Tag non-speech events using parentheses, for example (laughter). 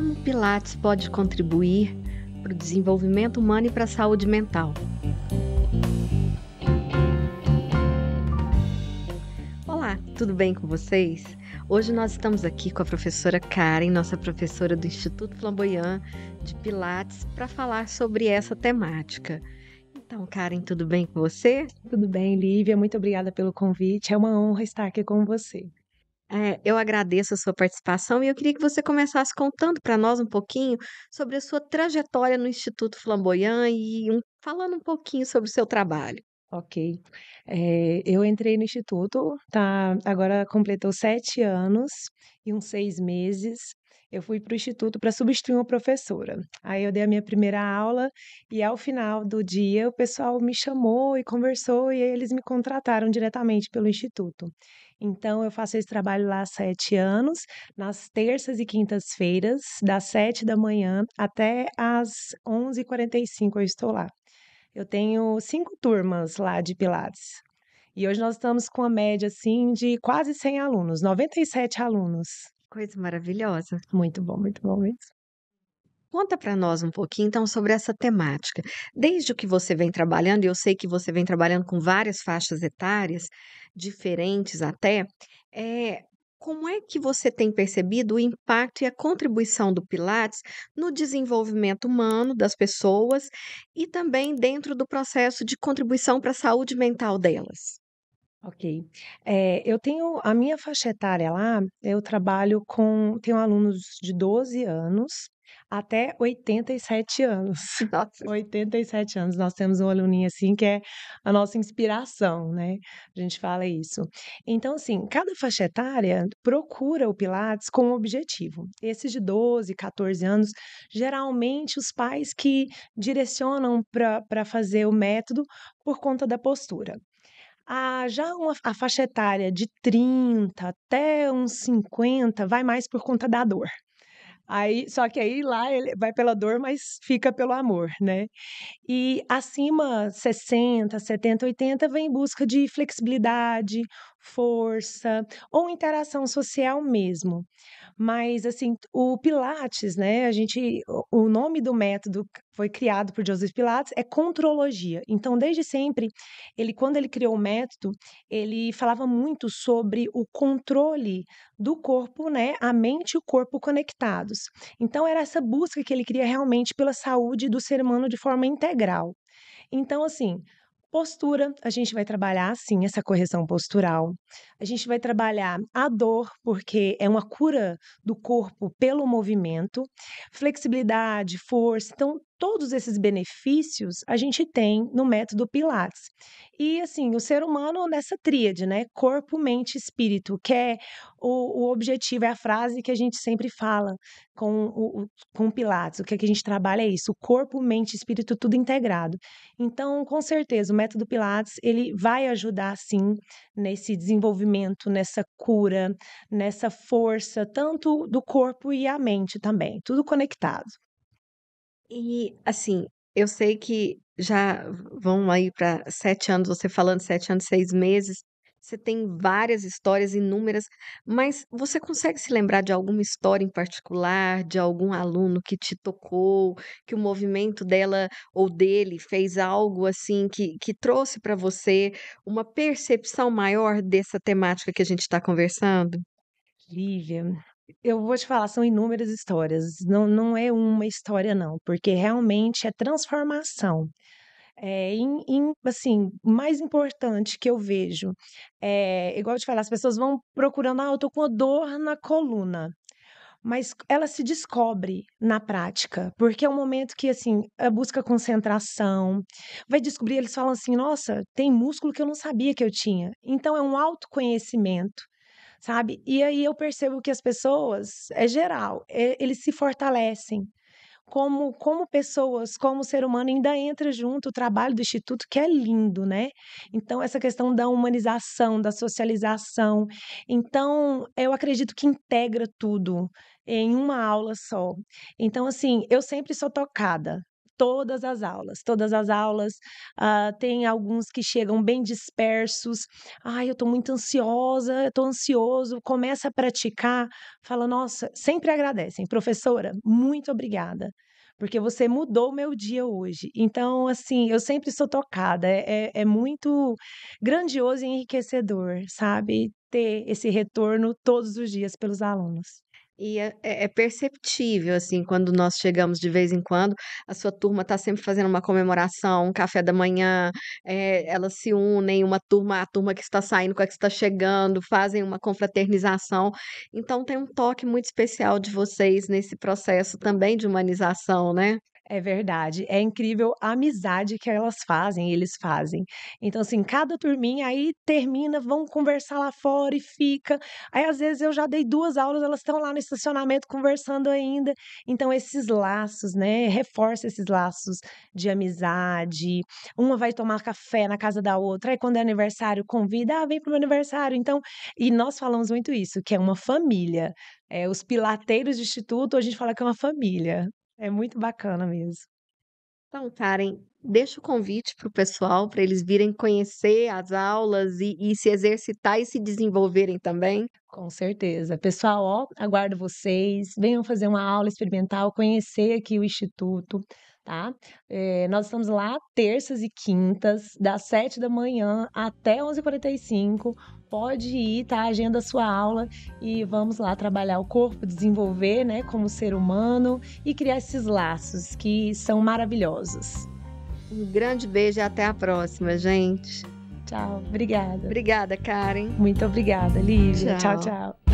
Como Pilates pode contribuir para o desenvolvimento humano e para a saúde mental? Olá, tudo bem com vocês? Hoje nós estamos aqui com a professora Karen, nossa professora do Instituto Flamboyant de Pilates, para falar sobre essa temática. Então, Karen, tudo bem com você? Tudo bem, Lívia. Muito obrigada pelo convite. É uma honra estar aqui com você. É, eu agradeço a sua participação e eu queria que você começasse contando para nós um pouquinho sobre a sua trajetória no Instituto Flamboyant e um, falando um pouquinho sobre o seu trabalho. Ok. É, eu entrei no Instituto, tá, agora completou sete anos e uns seis meses eu fui para o instituto para substituir uma professora. Aí eu dei a minha primeira aula e ao final do dia o pessoal me chamou e conversou e eles me contrataram diretamente pelo instituto. Então, eu faço esse trabalho lá há sete anos, nas terças e quintas-feiras, das sete da manhã até às quarenta e cinco eu estou lá. Eu tenho cinco turmas lá de Pilates. E hoje nós estamos com a média, assim, de quase 100 alunos, 97 alunos. Coisa maravilhosa. Muito bom, muito bom mesmo. Conta para nós um pouquinho, então, sobre essa temática. Desde o que você vem trabalhando, e eu sei que você vem trabalhando com várias faixas etárias, diferentes até, é, como é que você tem percebido o impacto e a contribuição do Pilates no desenvolvimento humano das pessoas e também dentro do processo de contribuição para a saúde mental delas? Ok. É, eu tenho a minha faixa etária lá, eu trabalho com, tenho alunos de 12 anos até 87 anos. (laughs) Nossa. 87 anos. Nós temos uma aluninha assim que é a nossa inspiração, né? A gente fala isso. Então, assim, cada faixa etária procura o Pilates com um objetivo. Esses de 12, 14 anos, geralmente os pais que direcionam para fazer o método por conta da postura a, ah, já uma, a faixa etária de 30 até uns 50 vai mais por conta da dor. Aí, só que aí lá ele vai pela dor, mas fica pelo amor, né? E acima 60, 70, 80 vem em busca de flexibilidade, força ou interação social mesmo. Mas assim, o Pilates, né? A gente, o nome do método foi criado por Joseph Pilates é contrologia. Então, desde sempre, ele quando ele criou o método, ele falava muito sobre o controle do corpo, né? A mente e o corpo conectados. Então, era essa busca que ele queria realmente pela saúde do ser humano de forma integral. Então, assim, Postura, a gente vai trabalhar sim essa correção postural. A gente vai trabalhar a dor, porque é uma cura do corpo pelo movimento, flexibilidade, força. Então, Todos esses benefícios a gente tem no método Pilates. E assim, o ser humano nessa tríade, né? Corpo, mente, espírito, que é o, o objetivo, é a frase que a gente sempre fala com o, com Pilates. O que, é que a gente trabalha é isso: corpo, mente, espírito, tudo integrado. Então, com certeza, o método Pilates ele vai ajudar sim nesse desenvolvimento, nessa cura, nessa força, tanto do corpo e a mente também, tudo conectado. E assim, eu sei que já vão aí para sete anos, você falando sete anos, seis meses, você tem várias histórias inúmeras, mas você consegue se lembrar de alguma história em particular, de algum aluno que te tocou, que o movimento dela ou dele fez algo assim que, que trouxe para você uma percepção maior dessa temática que a gente está conversando? Lívia, eu vou te falar, são inúmeras histórias. Não, não é uma história, não, porque realmente é transformação. É, em, em, assim, mais importante que eu vejo, é, igual eu te falar, as pessoas vão procurando, ah, eu tô com dor na coluna mas ela se descobre na prática, porque é um momento que, assim, busca concentração, vai descobrir, eles falam assim, nossa, tem músculo que eu não sabia que eu tinha. Então, é um autoconhecimento sabe? E aí eu percebo que as pessoas, é geral, é, eles se fortalecem. Como, como pessoas, como ser humano, ainda entra junto o trabalho do Instituto, que é lindo, né? Então, essa questão da humanização, da socialização. Então, eu acredito que integra tudo em uma aula só. Então, assim, eu sempre sou tocada todas as aulas. Todas as aulas, uh, tem alguns que chegam bem dispersos. Ai, eu estou muito ansiosa, estou ansioso. Começa a praticar, fala, nossa, sempre agradecem. Professora, muito obrigada porque você mudou o meu dia hoje. Então, assim, eu sempre sou tocada. É, é, é muito grandioso e enriquecedor, sabe? Ter esse retorno todos os dias pelos alunos. E é, é, é perceptível, assim, quando nós chegamos de vez em quando, a sua turma está sempre fazendo uma comemoração, um café da manhã, é, elas se unem, uma turma, a turma que está saindo com a que está chegando, fazem uma confraternização. Então, tem um toque muito especial de vocês nesse processo também de humanização, né? É verdade. É incrível a amizade que elas fazem, eles fazem. Então, assim, cada turminha aí termina, vão conversar lá fora e fica. Aí, às vezes, eu já dei duas aulas, elas estão lá no estacionamento conversando ainda. Então, esses laços, né? Reforça esses laços de amizade. Uma vai tomar café na casa da outra. Aí, quando é aniversário, convida, ah, vem pro meu aniversário. Então, e nós falamos muito isso, que é uma família. É, os pilateiros do Instituto, a gente fala que é uma família. É muito bacana mesmo. Então, Karen, deixa o convite para o pessoal, para eles virem conhecer as aulas e, e, se exercitar e se desenvolverem também. Com certeza. Pessoal, ó, aguardo vocês. Venham fazer uma aula experimental, conhecer aqui o Instituto. Tá? É, nós estamos lá terças e quintas, das 7 da manhã até 11h45. Pode ir, tá? Agenda a sua aula e vamos lá trabalhar o corpo, desenvolver, né, como ser humano e criar esses laços que são maravilhosos. Um grande beijo e até a próxima, gente. Tchau. Obrigada. Obrigada, Karen. Muito obrigada, Lívia. tchau. tchau. tchau.